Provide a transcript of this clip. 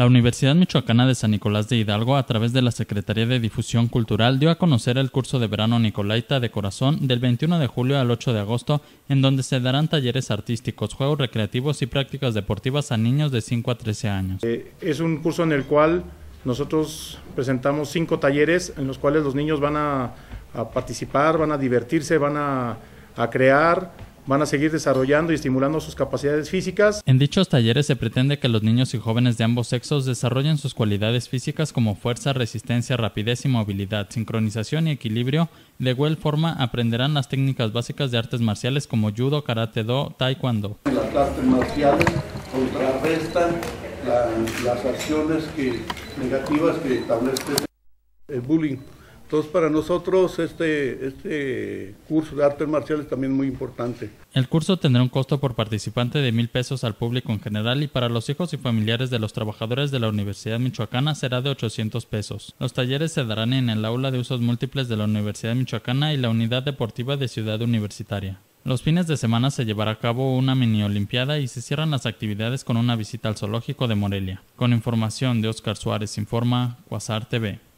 La Universidad Michoacana de San Nicolás de Hidalgo, a través de la Secretaría de Difusión Cultural, dio a conocer el curso de verano Nicolaita de Corazón del 21 de julio al 8 de agosto, en donde se darán talleres artísticos, juegos recreativos y prácticas deportivas a niños de 5 a 13 años. Eh, es un curso en el cual nosotros presentamos cinco talleres en los cuales los niños van a, participar, van a divertirse, van a crear van a seguir desarrollando y estimulando sus capacidades físicas. En dichos talleres se pretende que los niños y jóvenes de ambos sexos desarrollen sus cualidades físicas como fuerza, resistencia, rapidez y movilidad, sincronización y equilibrio. De igual forma, aprenderán las técnicas básicas de artes marciales como judo, karate do, taekwondo. Las artes marciales contrarrestan las acciones negativas que establece el bullying. Entonces, para nosotros este, este, curso de artes marciales también es muy importante. El curso tendrá un costo por participante de mil pesos al público en general y para los hijos y familiares de los trabajadores de la Universidad Michoacana será de 800 pesos. Los talleres se darán en el aula de usos múltiples de la Universidad Michoacana y la unidad deportiva de Ciudad Universitaria. Los fines de semana se llevará a cabo una mini olimpiada y se cierran las actividades con una visita al zoológico de Morelia. Con información de Oscar Suárez Informa, Quasar TV.